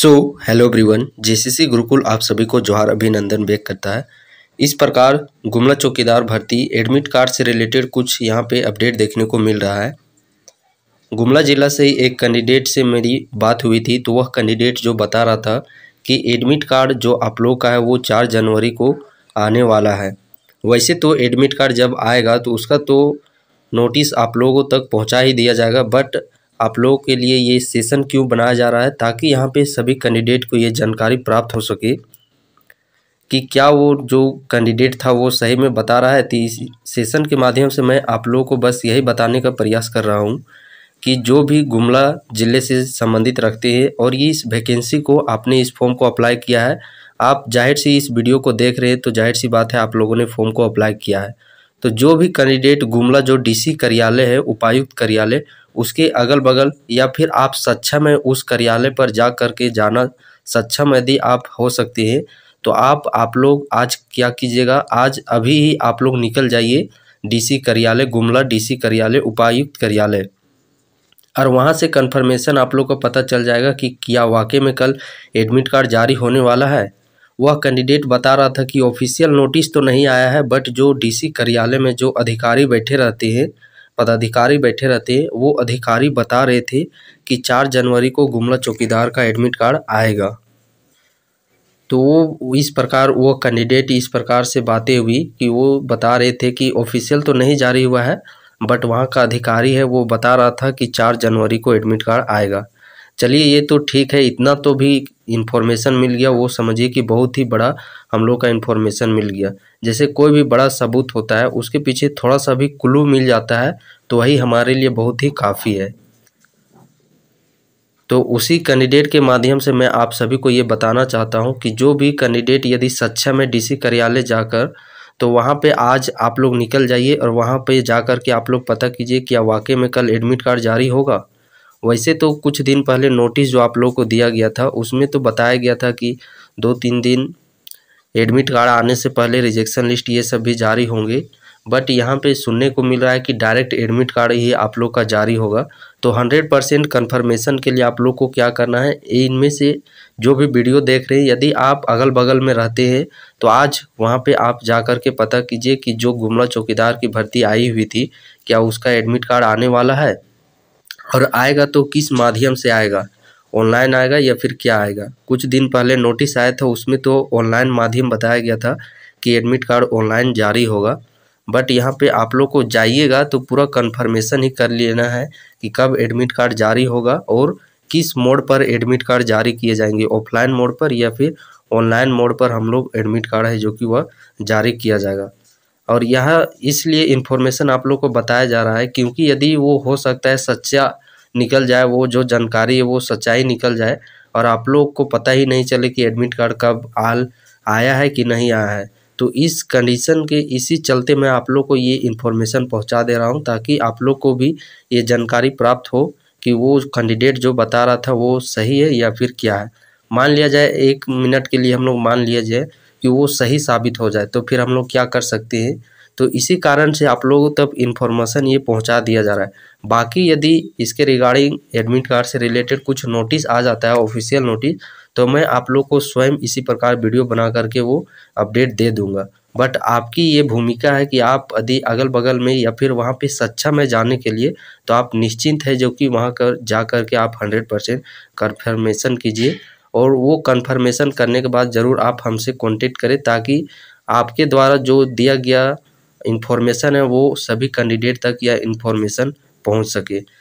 सो hello everyone JCC Gurukul आप सभी को जोहार अभिनंदन व्यक्त करता है इस प्रकार गुमला चौकीदार भर्ती एडमिट कार्ड से रिलेटेड कुछ यहाँ पे अपडेट देखने को मिल रहा है गुमला जिला से एक कैंडिडेट से मेरी बात हुई थी तो वह कैंडिडेट जो बता रहा था कि एडमिट कार्ड जो आप लोग का है वो चार जनवरी को आने वाला है वैसे तो एडमिट कार्ड जब आएगा तो उसका तो नोटिस आप लोगों तक पहुँचा ही दिया जाएगा बट आप लोगों के लिए ये सेशन क्यों बनाया जा रहा है ताकि यहाँ पे सभी कैंडिडेट को ये जानकारी प्राप्त हो सके कि क्या वो जो कैंडिडेट था वो सही में बता रहा है तो इस सेशन के माध्यम से मैं आप लोगों को बस यही बताने का प्रयास कर रहा हूँ कि जो भी गुमला ज़िले से संबंधित रखते हैं और ये इस वैकेंसी को आपने इस फॉर्म को अप्लाई किया है आप जाहिर सी इस वीडियो को देख रहे हैं तो जाहिर सी बात है आप लोगों ने फॉर्म को अप्लाई किया है तो जो भी कैंडिडेट गुमला जो डीसी कार्यालय है उपायुक्त कार्यालय उसके अगल बगल या फिर आप सक्षम है उस कार्यालय पर जा कर के जाना सक्षम यदि आप हो सकते हैं तो आप आप लोग आज क्या कीजिएगा आज अभी ही आप लोग निकल जाइए डीसी कार्यालय गुमला डीसी कार्यालय उपायुक्त कार्यालय और वहाँ से कंफर्मेशन आप लोग को पता चल जाएगा कि क्या वाकई में कल एडमिट कार्ड जारी होने वाला है वह कैंडिडेट बता रहा था कि ऑफिशियल नोटिस तो नहीं आया है बट जो डीसी कार्यालय में जो अधिकारी बैठे रहते हैं पदाधिकारी बैठे रहते वो अधिकारी बता रहे थे कि चार जनवरी को गुमला चौकीदार का एडमिट कार्ड आएगा तो वो इस प्रकार वो कैंडिडेट इस प्रकार से बातें हुई कि वो बता रहे थे कि ऑफिशियल तो नहीं जारी हुआ है बट वहाँ का अधिकारी है वो बता रहा था कि चार जनवरी को एडमिट कार्ड आएगा चलिए ये तो ठीक है इतना तो भी इन्फॉर्मेशन मिल गया वो समझिए कि बहुत ही बड़ा हम लोग का इन्फॉर्मेशन मिल गया जैसे कोई भी बड़ा सबूत होता है उसके पीछे थोड़ा सा भी क्लू मिल जाता है तो वही हमारे लिए बहुत ही काफ़ी है तो उसी कैंडिडेट के माध्यम से मैं आप सभी को ये बताना चाहता हूँ कि जो भी कैंडिडेट यदि सच्चा में डी कार्यालय जाकर तो वहाँ पे आज आप लोग निकल जाइए और वहाँ पे जा कर के आप लोग पता कीजिए क्या वाकई में कल एडमिट कार्ड जारी होगा वैसे तो कुछ दिन पहले नोटिस जो आप लोग को दिया गया था उसमें तो बताया गया था कि दो तीन दिन एडमिट कार्ड आने से पहले रिजेक्शन लिस्ट ये सब भी जारी होंगे बट यहाँ पे सुनने को मिल रहा है कि डायरेक्ट एडमिट कार्ड ही आप लोग का जारी होगा तो 100 परसेंट कन्फर्मेशन के लिए आप लोग को क्या करना है इनमें से जो भी वीडियो देख रहे हैं यदि आप अगल बगल में रहते हैं तो आज वहाँ पे आप जा कर के पता कीजिए कि जो गुमला चौकीदार की भर्ती आई हुई थी क्या उसका एडमिट कार्ड आने वाला है और आएगा तो किस माध्यम से आएगा ऑनलाइन आएगा या फिर क्या आएगा कुछ दिन पहले नोटिस आया था उसमें तो ऑनलाइन माध्यम बताया गया था कि एडमिट कार्ड ऑनलाइन जारी होगा बट यहाँ पे आप लोग को जाइएगा तो पूरा कंफर्मेशन ही कर लेना है कि कब एडमिट कार्ड जारी होगा और किस मोड पर एडमिट कार्ड जारी किए जाएंगे ऑफलाइन मोड पर या फिर ऑनलाइन मोड पर हम लोग एडमिट कार्ड है जो कि वह जारी किया जाएगा और यह इसलिए इन्फॉर्मेशन आप लोग को बताया जा रहा है क्योंकि यदि वो हो सकता है सच्चा निकल जाए वो जो जानकारी है वो सच्चाई निकल जाए और आप लोग को पता ही नहीं चले कि एडमिट कार्ड कब आल आया है कि नहीं आया है तो इस कंडीशन के इसी चलते मैं आप लोग को ये इन्फॉर्मेशन पहुंचा दे रहा हूं ताकि आप लोग को भी ये जानकारी प्राप्त हो कि वो कैंडिडेट जो बता रहा था वो सही है या फिर क्या है मान लिया जाए एक मिनट के लिए हम लोग मान लिया जाए कि वो सही साबित हो जाए तो फिर हम लोग क्या कर सकते हैं तो इसी कारण से आप लोगों तक इन्फॉर्मेशन ये पहुंचा दिया जा रहा है बाकी यदि इसके रिगार्डिंग एडमिट कार्ड से रिलेटेड कुछ नोटिस आ जाता है ऑफिशियल नोटिस तो मैं आप लोग को स्वयं इसी प्रकार वीडियो बना करके वो अपडेट दे दूंगा बट आपकी ये भूमिका है कि आप यदि अगल बगल में या फिर वहाँ पे सक्षम है जाने के लिए तो आप निश्चिंत है जो कि वहाँ कर जा करके आप हंड्रेड परसेंट कन्फर्मेशन कीजिए और वो कंफर्मेशन करने के बाद ज़रूर आप हमसे कॉन्टेक्ट करें ताकि आपके द्वारा जो दिया गया इन्फॉर्मेशन है वो सभी कैंडिडेट तक यह इन्फॉर्मेशन पहुंच सके